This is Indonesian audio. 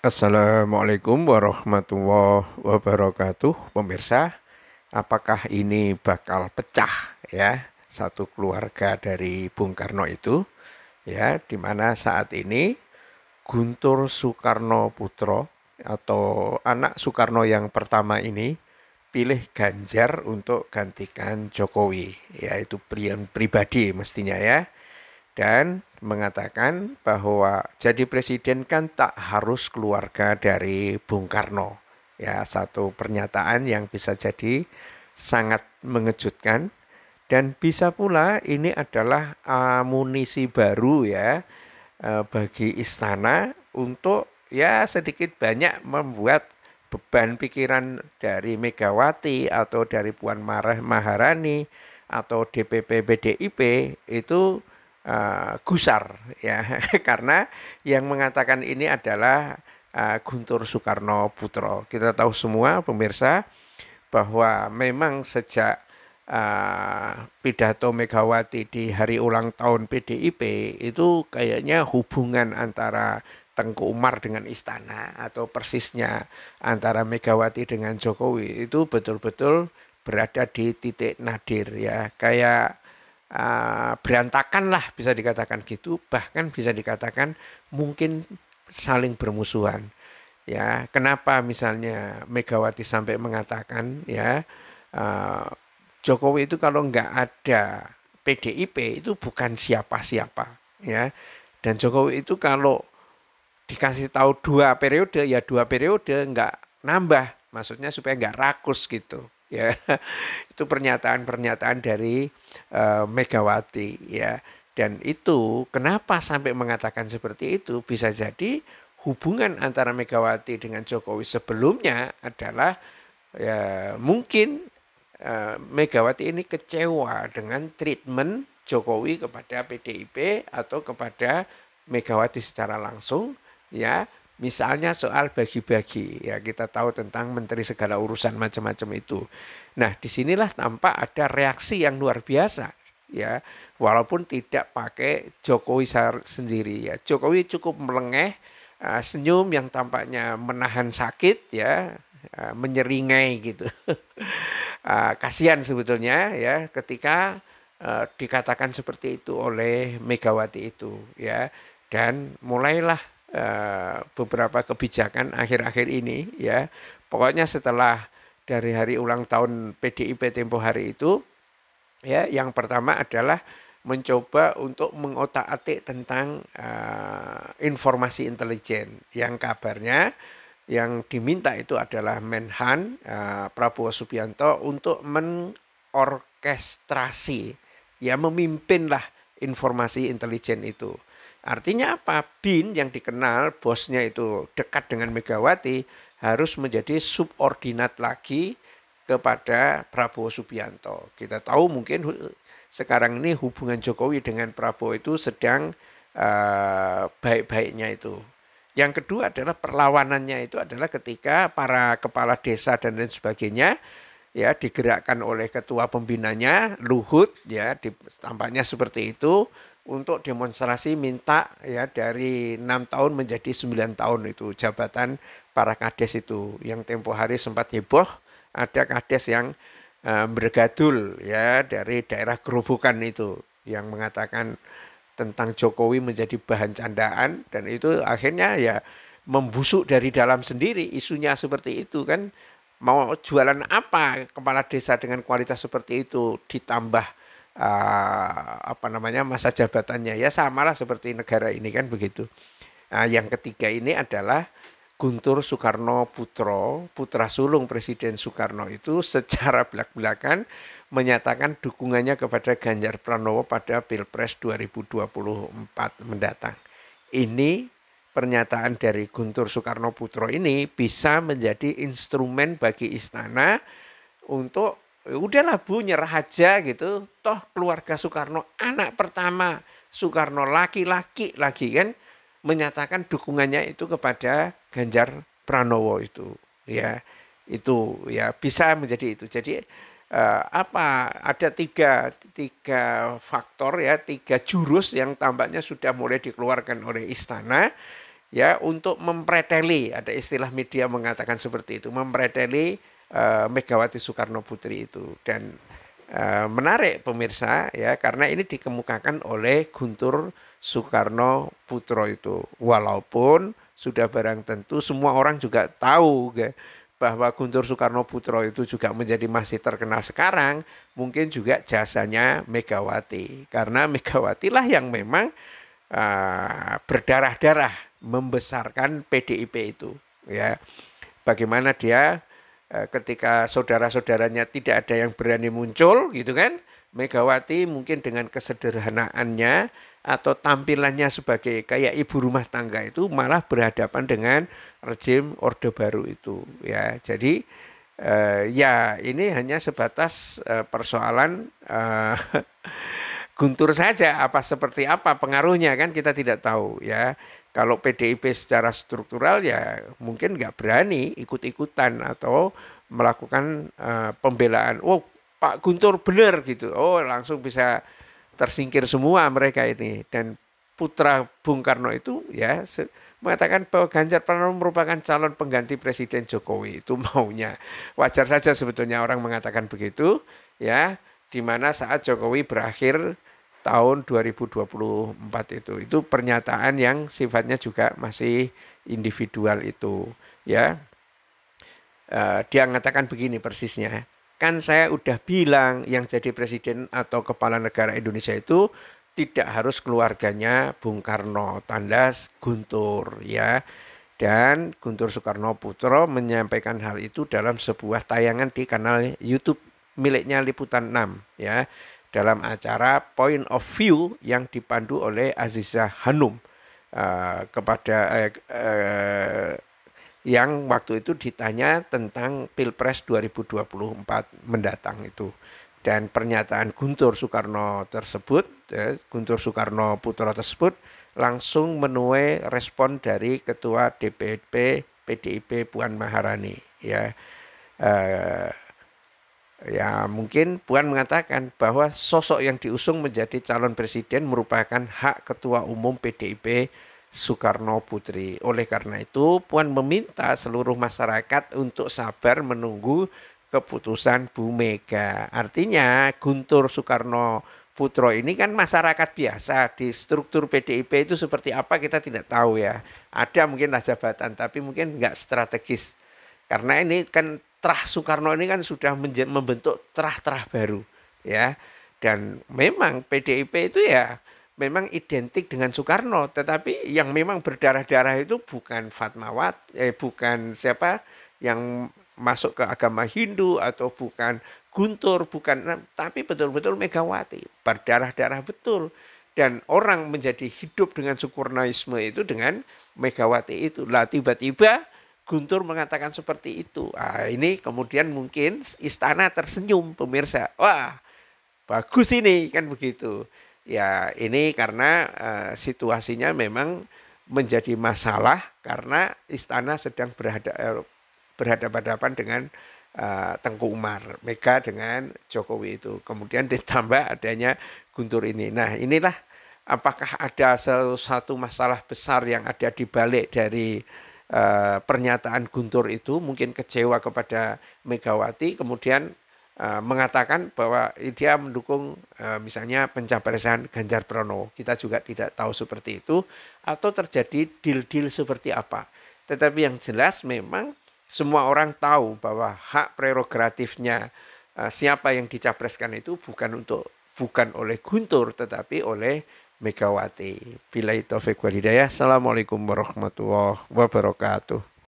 Assalamualaikum warahmatullahi wabarakatuh Pemirsa, apakah ini bakal pecah ya Satu keluarga dari Bung Karno itu Ya, dimana saat ini Guntur Soekarno Putro Atau anak Soekarno yang pertama ini Pilih Ganjar untuk gantikan Jokowi Yaitu pribadi mestinya ya dan mengatakan bahwa jadi presiden kan tak harus keluarga dari Bung Karno. Ya, satu pernyataan yang bisa jadi sangat mengejutkan dan bisa pula ini adalah amunisi baru ya e, bagi istana untuk ya sedikit banyak membuat beban pikiran dari Megawati atau dari Puan Marah Maharani atau DPP PDIP itu uh, gusar ya karena yang mengatakan ini adalah uh, Guntur Soekarno Putro. Kita tahu semua pemirsa bahwa memang sejak uh, pidato Megawati di hari ulang tahun PDIP itu kayaknya hubungan antara Tengku Umar dengan istana atau persisnya antara Megawati dengan Jokowi itu betul-betul berada di titik nadir ya kayak uh, berantakan lah bisa dikatakan gitu bahkan bisa dikatakan mungkin saling bermusuhan ya kenapa misalnya Megawati sampai mengatakan ya uh, Jokowi itu kalau nggak ada PDIP itu bukan siapa-siapa ya dan Jokowi itu kalau dikasih tahu dua periode ya dua periode nggak nambah maksudnya supaya nggak rakus gitu ya itu pernyataan-pernyataan dari uh, Megawati ya dan itu kenapa sampai mengatakan seperti itu bisa jadi hubungan antara Megawati dengan Jokowi sebelumnya adalah ya mungkin uh, Megawati ini kecewa dengan treatment Jokowi kepada PDIP atau kepada Megawati secara langsung ya Misalnya soal bagi-bagi, ya kita tahu tentang menteri segala urusan macam-macam itu. Nah, disinilah tampak ada reaksi yang luar biasa, ya. Walaupun tidak pakai Jokowi sendiri, ya. Jokowi cukup melengeh, eh, senyum yang tampaknya menahan sakit, ya, eh, menyeringai gitu. Eh, kasihan sebetulnya, ya, ketika dikatakan seperti itu oleh Megawati itu, ya. Dan mulailah Eh, beberapa kebijakan akhir-akhir ini ya. Pokoknya setelah dari hari ulang tahun PDIP tempo hari itu ya yang pertama adalah mencoba untuk mengotak-atik tentang uh, informasi intelijen yang kabarnya yang diminta itu adalah Menhan uh, Prabowo Subianto untuk mengorkestrasi, ya memimpinlah informasi intelijen itu Artinya apa? Bin yang dikenal bosnya itu dekat dengan Megawati harus menjadi subordinat lagi kepada Prabowo Subianto. Kita tahu mungkin sekarang ini hubungan Jokowi dengan Prabowo itu sedang uh, baik-baiknya itu. Yang kedua adalah perlawanannya itu adalah ketika para kepala desa dan lain sebagainya ya digerakkan oleh ketua pembinanya Luhut ya di, tampaknya seperti itu untuk demonstrasi minta ya dari enam tahun menjadi sembilan tahun itu jabatan para kades itu yang tempo hari sempat heboh ada kades yang e, bergadul ya dari daerah kerubukan itu yang mengatakan tentang Jokowi menjadi bahan candaan dan itu akhirnya ya membusuk dari dalam sendiri isunya seperti itu kan mau jualan apa kepala desa dengan kualitas seperti itu ditambah uh, apa namanya masa jabatannya ya samalah seperti negara ini kan begitu. Nah, yang ketiga ini adalah Guntur Soekarno Putro, putra sulung Presiden Soekarno itu secara belak-belakan menyatakan dukungannya kepada Ganjar Pranowo pada Pilpres 2024 mendatang. Ini pernyataan dari Guntur Soekarno Putro ini bisa menjadi instrumen bagi istana untuk udahlah Bu nyerah aja gitu. Toh keluarga Soekarno anak pertama Soekarno laki-laki lagi kan menyatakan dukungannya itu kepada Ganjar Pranowo itu ya itu ya bisa menjadi itu. Jadi eh, apa ada tiga tiga faktor ya tiga jurus yang tampaknya sudah mulai dikeluarkan oleh istana ya untuk mempreteli ada istilah media mengatakan seperti itu mempreteli Eh, Megawati Soekarno Putri itu dan eh, menarik pemirsa ya karena ini dikemukakan oleh Guntur Soekarno Putro itu walaupun sudah barang tentu semua orang juga tahu ya, bahwa Guntur Soekarno Putro itu juga menjadi masih terkenal sekarang mungkin juga jasanya Megawati karena Megawati lah yang memang eh, berdarah-darah membesarkan PDIP itu ya bagaimana dia Eh, ketika saudara-saudaranya tidak ada yang berani muncul gitu kan Megawati mungkin dengan kesederhanaannya atau tampilannya sebagai kayak ibu rumah tangga itu malah berhadapan dengan rezim Orde Baru itu ya jadi eh, ya ini hanya sebatas eh, persoalan eh, guntur saja apa seperti apa pengaruhnya kan kita tidak tahu ya. Kalau PDIP secara struktural ya mungkin nggak berani ikut-ikutan atau melakukan uh, pembelaan. Oh Pak Guntur benar gitu. Oh langsung bisa tersingkir semua mereka ini. Dan putra Bung Karno itu ya mengatakan bahwa Ganjar Pranowo merupakan calon pengganti Presiden Jokowi itu maunya wajar saja sebetulnya orang mengatakan begitu ya di mana saat Jokowi berakhir tahun 2024 itu. Itu pernyataan yang sifatnya juga masih individual itu, ya. Eh, dia mengatakan begini persisnya. Kan saya udah bilang yang jadi presiden atau kepala negara Indonesia itu tidak harus keluarganya Bung Karno, tandas Guntur, ya. Dan Guntur Soekarno Putra menyampaikan hal itu dalam sebuah tayangan di kanal YouTube miliknya Liputan 6, ya dalam acara Point of View yang dipandu oleh Aziza Hanum uh, kepada uh, uh, yang waktu itu ditanya tentang Pilpres 2024 mendatang itu dan pernyataan Guntur Soekarno tersebut eh, Guntur Soekarno Putra tersebut langsung menuai respon dari Ketua DPP PDIP Puan Maharani ya uh, ya mungkin Puan mengatakan bahwa sosok yang diusung menjadi calon presiden merupakan hak Ketua Umum PDIP Soekarno Putri. Oleh karena itu, Puan meminta seluruh masyarakat untuk sabar menunggu keputusan Bu Mega. Artinya Guntur Soekarno Putro ini kan masyarakat biasa di struktur PDIP itu seperti apa kita tidak tahu ya. Ada mungkinlah jabatan tapi mungkin nggak strategis. Karena ini kan terah Soekarno ini kan sudah membentuk terah-terah baru ya dan memang PDIP itu ya memang identik dengan Soekarno tetapi yang memang berdarah-darah itu bukan Fatmawat eh bukan siapa yang masuk ke agama Hindu atau bukan Guntur bukan nah, tapi betul-betul Megawati berdarah-darah betul dan orang menjadi hidup dengan Soekarnoisme itu dengan Megawati itu lah tiba-tiba Guntur mengatakan seperti itu. Ah, ini kemudian mungkin istana tersenyum pemirsa. Wah, bagus ini kan begitu. Ya, ini karena uh, situasinya memang menjadi masalah karena istana sedang berhadap eh, berhadapan-hadapan dengan uh, Tengku Umar, Mega dengan Jokowi itu. Kemudian ditambah adanya Guntur ini. Nah, inilah apakah ada satu masalah besar yang ada di balik dari uh, pernyataan Guntur itu mungkin kecewa kepada Megawati kemudian uh, mengatakan bahwa dia mendukung uh, misalnya pencapresan Ganjar Pranowo. Kita juga tidak tahu seperti itu atau terjadi deal-deal seperti apa. Tetapi yang jelas memang semua orang tahu bahwa hak prerogatifnya uh, siapa yang dicapreskan itu bukan untuk bukan oleh Guntur tetapi oleh Megawati. Bila itu Assalamualaikum warahmatullahi wabarakatuh.